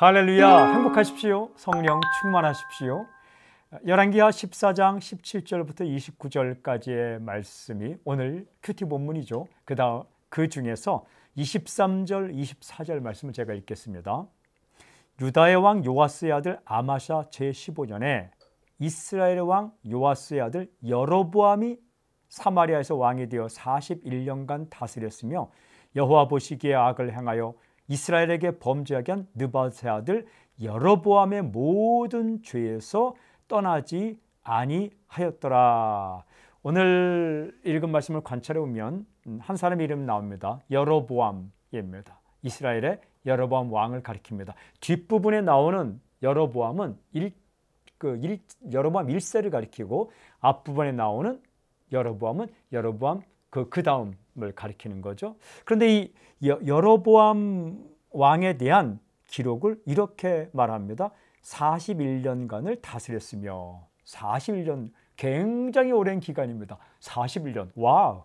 할렐루야 음. 행복하십시오 성령 충만하십시오 열왕기하 14장 17절부터 29절까지의 말씀이 오늘 큐티 본문이죠 그다음 그 중에서 23절 24절 말씀을 제가 읽겠습니다 유다의 왕 요아스의 아들 아마샤 제15년에 이스라엘의 왕 요아스의 아들 여로보암이 사마리아에서 왕이 되어 41년간 다스렸으며 여호와 보시기에 악을 행하여 이스라엘에게 범죄하게 한 느바세 아들 여러보암의 모든 죄에서 떠나지 아니하였더라. 오늘 읽은 말씀을 관찰해 보면 한 사람 이름 나옵니다. 여로보암입니다. 이스라엘의 여로보암 왕을 가리킵니다. 뒷부분에 나오는 여로보암은 일, 그 일, 여로보암 1세를 가리키고 앞부분에 나오는 여로보암은 여로보암 그, 그 다음 여로을 가리키는 거죠. 그런데 이 여로보암 왕에 대한 기록을 이렇게 말합니다. 41년간을 다스렸으며 41년 굉장히 오랜 기간입니다. 41년. 와우.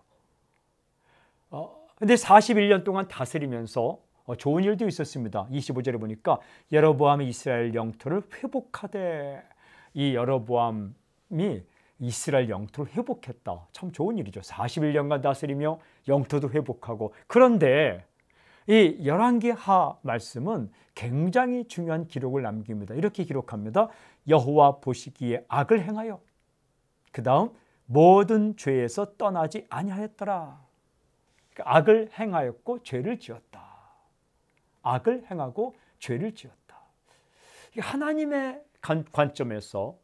어, 근데 41년 동안 다스리면서 어, 좋은 일도 있었습니다. 25절에 보니까 여로보암이 이스라엘 영토를 회복하되 이 여로보암이 이스라엘 영토를 회복했다. 참 좋은 일이죠. 41년간 다스리며 영토도 회복하고. 그런데 이 열왕기하 말씀은 굉장히 중요한 기록을 남깁니다. 이렇게 기록합니다. 여호와 보시기에 악을 행하여 그다음 모든 죄에서 떠나지 아니하였더라. 그러니까 악을 행하였고 죄를 지었다. 악을 행하고 죄를 지었다. 하나님의 관점에서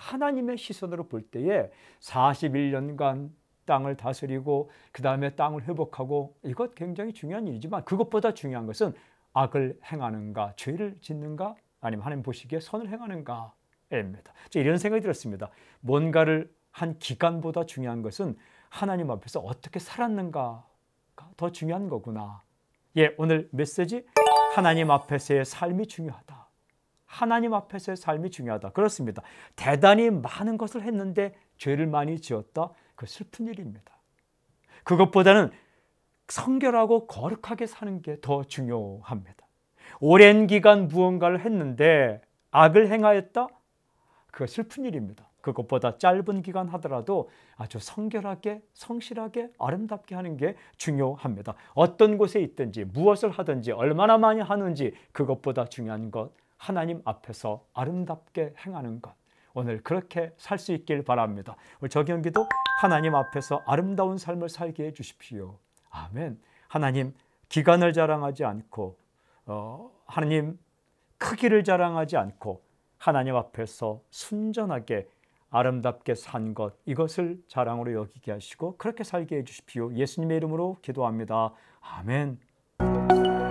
하나님의 시선으로 볼 때에 41년간 땅을 다스리고 그 다음에 땅을 회복하고 이것 굉장히 중요한 일이지만 그것보다 중요한 것은 악을 행하는가 죄를 짓는가 아니면 하나님 보시기에 선을 행하는가입니다. 이런 생각이 들었습니다. 뭔가를 한 기간보다 중요한 것은 하나님 앞에서 어떻게 살았는가가 더 중요한 거구나. 예, 오늘 메시지 하나님 앞에서의 삶이 중요하다. 하나님 앞에서의 삶이 중요하다. 그렇습니다. 대단히 많은 것을 했는데 죄를 많이 지었다. 그 슬픈 일입니다. 그것보다는 성결하고 거룩하게 사는 게 더 중요합니다. 오랜 기간 무언가를 했는데 악을 행하였다? 그 슬픈 일입니다. 그것보다 짧은 기간 하더라도 아주 성결하게, 성실하게, 아름답게 하는 게 중요합니다. 어떤 곳에 있든지, 무엇을 하든지, 얼마나 많이 하는지, 그것보다 중요한 것 하나님 앞에서 아름답게 행하는 것. 오늘 그렇게 살 수 있길 바랍니다. 우리 저경기도 하나님 앞에서 아름다운 삶을 살게 해 주십시오. 아멘. 하나님 기간을 자랑하지 않고 어, 하나님 크기를 자랑하지 않고 하나님 앞에서 순전하게 아름답게 산 것, 이것을 자랑으로 여기게 하시고 그렇게 살게 해주십시오. 예수님의 이름으로 기도합니다. 아멘.